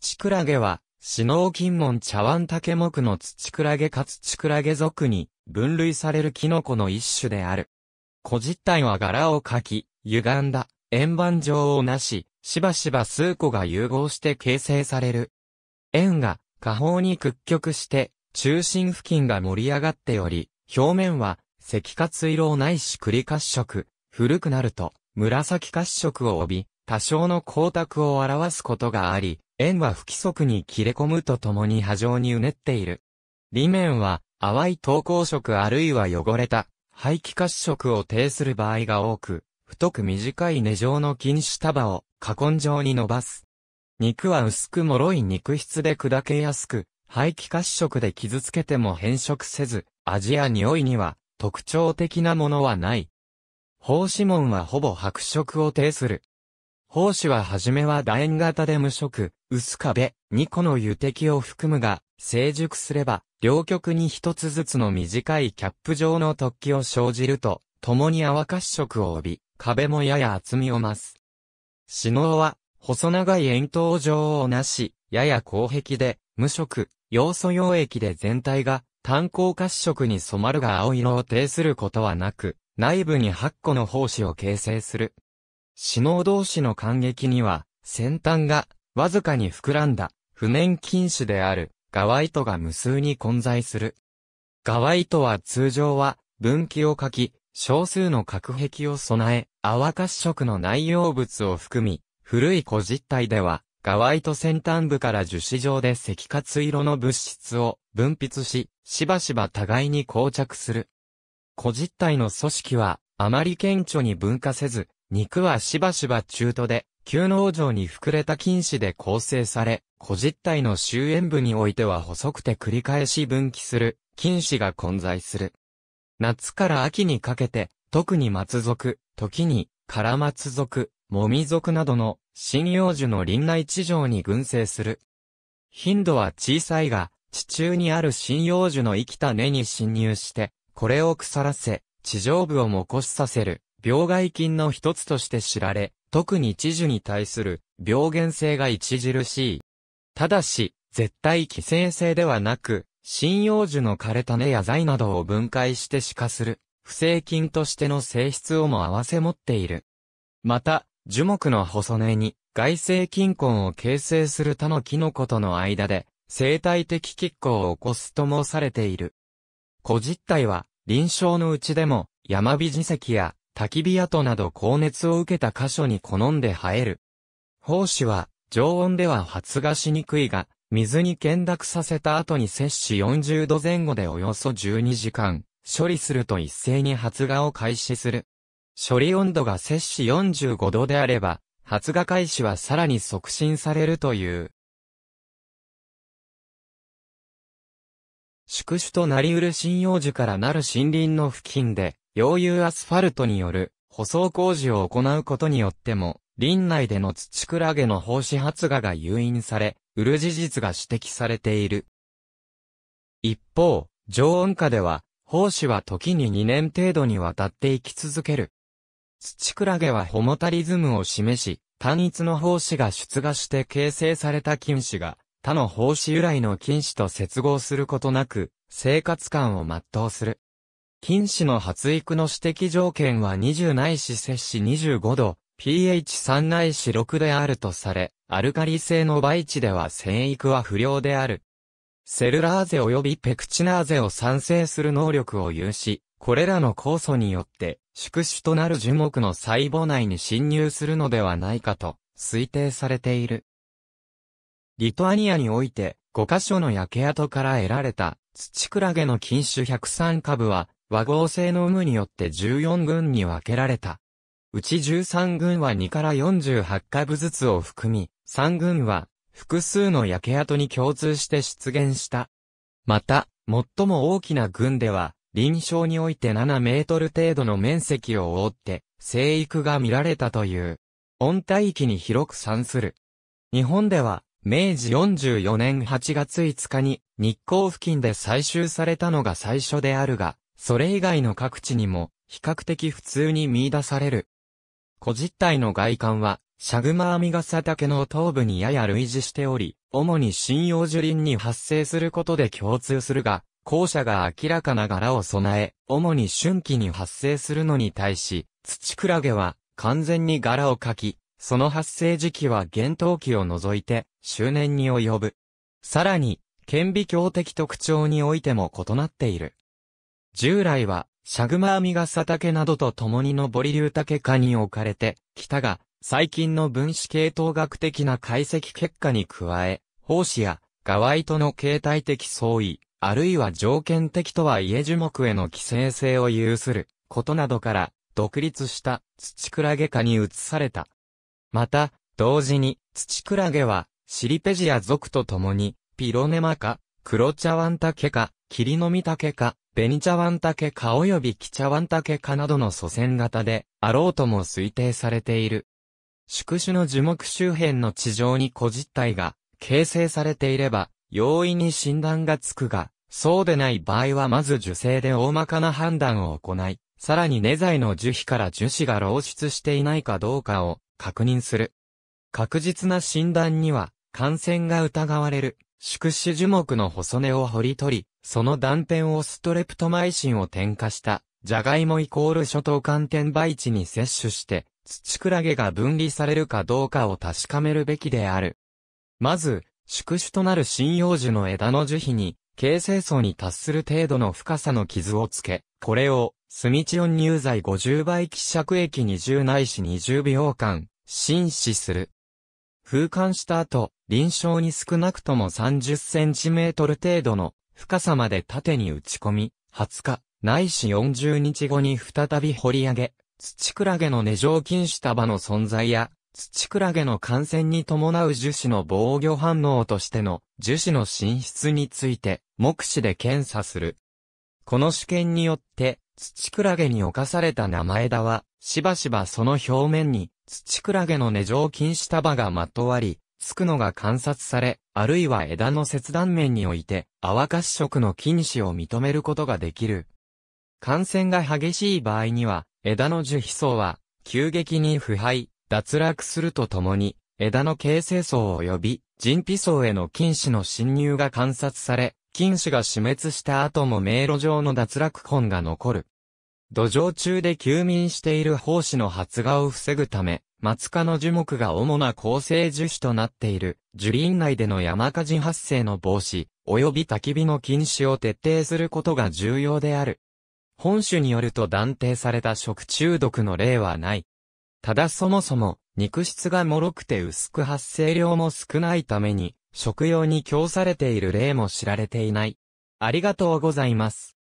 土クラゲは、シノウキンモン茶碗竹目の土クラゲか土クラゲ属に分類されるキノコの一種である。古実体は柄を描き、歪んだ円盤状をなし、しばしば数個が融合して形成される。円が下方に屈曲して中心付近が盛り上がっており、表面は赤褐色ないし栗褐色、古くなると紫褐色を帯び、多少の光沢を表すことがあり、円は不規則に切れ込むとともに波状にうねっている。裏面は淡い投稿色あるいは汚れた排気褐色を呈する場合が多く、太く短い根状の菌糸束を花根状に伸ばす。肉は薄く脆い肉質で砕けやすく、排気褐色で傷つけても変色せず、味や匂いには特徴的なものはない。胞子紋はほぼ白色を呈する。胞子ははじめは楕円型で無色、薄壁、二個の油滴を含むが、成熟すれば、両極に一つずつの短いキャップ状の突起を生じると、共に泡褐色を帯び、壁もやや厚みを増す。死脳は、細長い円筒状をなし、やや光壁で、無色、要素溶液で全体が、炭鉱褐色に染まるが青色を呈することはなく、内部に8個の胞子を形成する。首脳同士の感激には、先端が、わずかに膨らんだ、不燃禁止である、側糸が無数に混在する。側糸は通常は、分岐を書き、少数の隔壁を備え、泡褐色の内容物を含み、古い古実体では、側糸先端部から樹脂状で赤活色の物質を分泌し、しばしば互いに膠着する。古実体の組織は、あまり顕著に分化せず、肉はしばしば中途で、急農場に膨れた菌糸で構成され、古実体の周縁部においては細くて繰り返し分岐する、菌糸が混在する。夏から秋にかけて、特に松属、時に、カラ松属、モミ族などの、針葉樹の林内地上に群生する。頻度は小さいが、地中にある針葉樹の生きた根に侵入して、これを腐らせ、地上部を模こしさせる。病害菌の一つとして知られ、特に知樹に対する病原性が著しい。ただし、絶対寄生性ではなく、針葉樹の枯れ種や材などを分解して死化する、不正菌としての性質をも併せ持っている。また、樹木の細根に、外生菌根を形成する他のキノコとの間で、生態的拮抗を起こすと申されている。古実体は、臨床のうちでも、山火耳石や焚き火跡など高熱を受けた箇所に好んで生える。胞子は、常温では発芽しにくいが、水に見濁させた後に摂氏40度前後でおよそ12時間、処理すると一斉に発芽を開始する。処理温度が摂氏45度であれば、発芽開始はさらに促進されるという。宿主となりうる針葉樹からなる森林の付近で、溶融アスファルトによる舗装工事を行うことによっても、林内での土クラゲの放子発芽が誘引され、売る事実が指摘されている。一方、常温下では、胞子は時に2年程度にわたって生き続ける。土クラゲはホモタリズムを示し、単一の胞子が出芽して形成された菌子が、他の胞子由来の菌子と接合することなく、生活感を全うする。菌糸の発育の指摘条件は20ないし摂氏25度、pH3 ないし6であるとされ、アルカリ性の培地では生育は不良である。セルラーゼ及びペクチナーゼを産生する能力を有し、これらの酵素によって、宿主となる樹木の細胞内に侵入するのではないかと、推定されている。リトアニアにおいて、5カ所の焼け跡から得られた、土クラゲの菌種103株は、和合制の有無によって14軍に分けられた。うち13軍は2から48下部ずつを含み、3軍は複数の焼け跡に共通して出現した。また、最も大きな軍では、臨床において7メートル程度の面積を覆って、生育が見られたという、温帯域に広く算する。日本では、明治44年8月5日に日光付近で採集されたのが最初であるが、それ以外の各地にも、比較的普通に見出される。古実体の外観は、シャグマアミガサ竹の頭部にやや類似しており、主に針葉樹林に発生することで共通するが、校舎が明らかな柄を備え、主に春季に発生するのに対し、土クラゲは完全に柄を描き、その発生時期は厳冬期を除いて、周年に及ぶ。さらに、顕微鏡的特徴においても異なっている。従来は、シャグマアミガサタケなどと共に上りタ竹科に置かれてきたが、最近の分子系統学的な解析結果に加え、胞子やガワイとの形態的相違、あるいは条件的とはいえ樹木への寄生性を有することなどから、独立した土クラゲ科に移された。また、同時に土クラゲはシリペジア族と共に、ピロネマ科、クロチャワンタケ科、キリノミタケ科、ベニチャワタケ竹お及びキチャワンタケ科などの祖先型で、あろうとも推定されている。宿主の樹木周辺の地上に古実体が形成されていれば、容易に診断がつくが、そうでない場合はまず受精で大まかな判断を行い、さらに根材の樹皮から樹脂が漏出していないかどうかを確認する。確実な診断には感染が疑われる宿主樹木の細根を掘り取り、その断片をストレプトマイシンを添加した、ジャガイモイコール諸島寒天培地に摂取して、土クラゲが分離されるかどうかを確かめるべきである。まず、宿主となる針葉樹の枝の樹皮に、形成層に達する程度の深さの傷をつけ、これを、スミチオン乳剤50倍希釈液20ないし20秒間、浸死する。風乾した後、臨床に少なくとも3 0トル程度の深さまで縦に打ち込み、20日、ないし40日後に再び掘り上げ、土クラゲの根状菌糸束の存在や、土クラゲの感染に伴う樹脂の防御反応としての樹脂の進出について目視で検査する。この試験によって、土クラゲに侵された名前枝は、しばしばその表面に土クラゲの根状菌糸束がまとわり、つくのが観察され、あるいは枝の切断面において、泡褐色の菌糸を認めることができる。感染が激しい場合には、枝の樹皮層は、急激に腐敗、脱落するとともに、枝の形成層及び、人皮層への菌糸の侵入が観察され、菌糸が死滅した後も迷路上の脱落痕が残る。土壌中で休眠している胞子の発芽を防ぐため、松科の樹木が主な構成樹種となっている、樹林内での山火事発生の防止、及び焚き火の禁止を徹底することが重要である。本種によると断定された食中毒の例はない。ただそもそも、肉質が脆くて薄く発生量も少ないために、食用に供されている例も知られていない。ありがとうございます。